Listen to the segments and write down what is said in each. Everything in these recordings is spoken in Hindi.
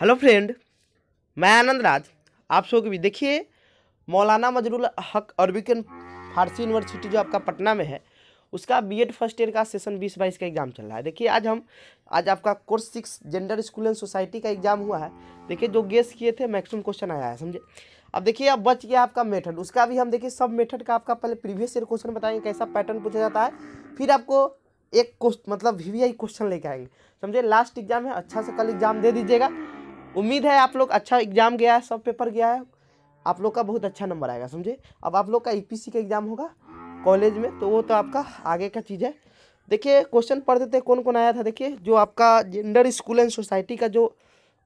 हेलो फ्रेंड मैं आनंद राज आप के भी देखिए मौलाना मजरुल हक अरबिकन फारसी यूनिवर्सिटी जो आपका पटना में है उसका बीएड फर्स्ट ईयर का सेशन बीस बाईस का एग्ज़ाम चल रहा है देखिए आज हम आज आपका course six gender school and society का एग्ज़ाम हुआ है देखिए जो गेस किए थे मैक्सिमम क्वेश्चन आया है समझे अब देखिए अब बच गया आपका मेथड उसका भी हम देखिए सब मेथड का आपका पहले प्रीवियस ईयर क्वेश्चन बताएंगे कैसा पैटर्न पूछा जाता है फिर आपको एक मतलब वी वी आई क्वेश्चन लेके आएंगे समझे लास्ट एग्जाम है अच्छा से कल एग्जाम दे दीजिएगा उम्मीद है आप लोग अच्छा एग्ज़ाम गया है सब पेपर गया है आप लोग का बहुत अच्छा नंबर आएगा समझे अब आप लोग का ईपीसी e का एग्ज़ाम होगा कॉलेज में तो वो तो आपका आगे का चीज़ है देखिए क्वेश्चन पढ़ देते कौन कौन आया था देखिए जो आपका जेंडर स्कूल एंड सोसाइटी का जो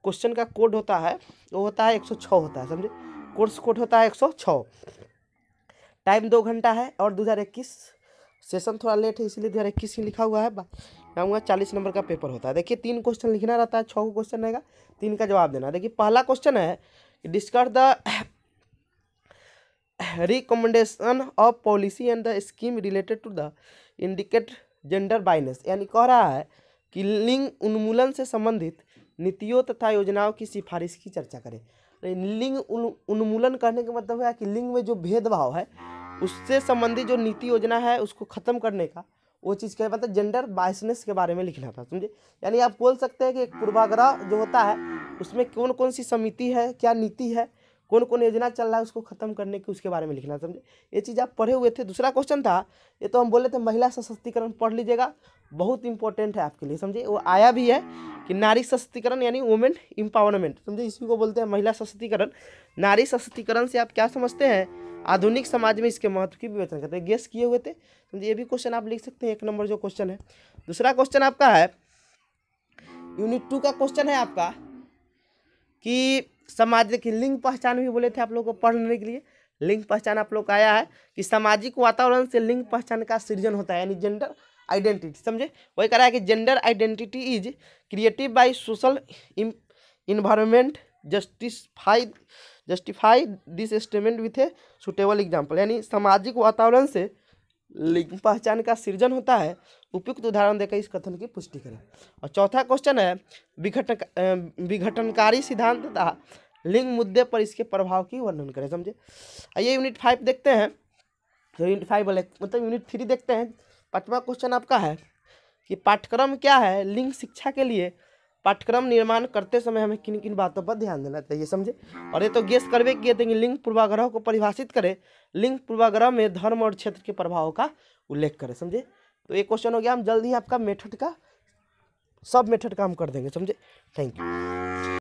क्वेश्चन का कोड होता है वो होता है एक होता है समझे कोर्स कोड होता है एक टाइम दो घंटा है और दो सेशन थोड़ा लेट है इसलिए इक्कीस ही लिखा हुआ है कहूँगा चालीस नंबर का पेपर होता है देखिए तीन क्वेश्चन लिखना रहता है छः क्वेश्चन रहेगा तीन का जवाब देना देखिए पहला क्वेश्चन है discuss the recommendation of policy and the scheme related to the indicate gender biasness यानी कह रहा है कि लिंग उन्मूलन से संबंधित नीतियों तथा योजनाओं की सिफारिश की चर्चा करें लिंग उन्मूलन करने का मतलब है कि लिंग में जो भेदभाव है उससे संबंधित जो नीति योजना है उसको ख़त्म करने का वो चीज़ क्या बताया जेंडर बाइसनेस के बारे में लिखना था समझे यानी आप बोल सकते हैं कि एक पूर्वाग्रह जो होता है उसमें कौन कौन सी समिति है क्या नीति है कौन कौन योजना चल रहा है उसको खत्म करने की उसके बारे में लिखना समझे ये चीज़ आप पढ़े हुए थे दूसरा क्वेश्चन था ये तो हम बोले थे महिला सशक्तिकरण पढ़ लीजिएगा बहुत इंपॉर्टेंट है आपके लिए समझे वो आया भी है कि नारी सशक्तिकरण यानी वुमेन इम्पावरमेंट समझे इसी को बोलते हैं महिला सशक्तिकरण नारी सशक्तिकरण से आप क्या समझते हैं आधुनिक समाज में इसके महत्व की विवेचना करते हैं गेस किए हुए थे ये भी क्वेश्चन आप लिख सकते हैं एक नंबर जो क्वेश्चन है दूसरा क्वेश्चन आपका है यूनिट टू का क्वेश्चन है आपका कि समाज देखिए लिंग पहचान भी बोले थे आप लोग को पढ़ने के लिए लिंग पहचान आप लोग का आया है कि सामाजिक वातावरण से लिंग पहचान का सृजन होता है यानी जेंडर आइडेंटिटी समझे वही कह रहा है कि gender identity is creative by social environment justify justify this statement with a suitable example यानी सामाजिक वातावरण से लिंग पहचान का सृजन होता है उपयुक्त उदाहरण देकर इस कथन की पुष्टि करें और चौथा क्वेश्चन है विघटन विघटनकारी सिद्धांत तथा लिंग मुद्दे पर इसके प्रभाव की वर्णन करें समझे ये यूनिट फाइव देखते हैं जो यूनिट फाइव वाले मतलब यूनिट थ्री देखते हैं पाँचवा क्वेश्चन आपका है कि पाठ्यक्रम क्या है लिंग शिक्षा के लिए पाठ्यक्रम निर्माण करते समय हमें किन किन बातों पर ध्यान देना चाहिए समझे और ये तो गेस करवे किए थे कि लिंग पूर्वाग्रह को परिभाषित करें लिंग पूर्वाग्रह में धर्म और क्षेत्र के प्रभाव का उल्लेख करें समझे तो ये क्वेश्चन हो गया हम जल्द ही आपका मेथड का सब मेथड हम कर देंगे समझे थैंक यू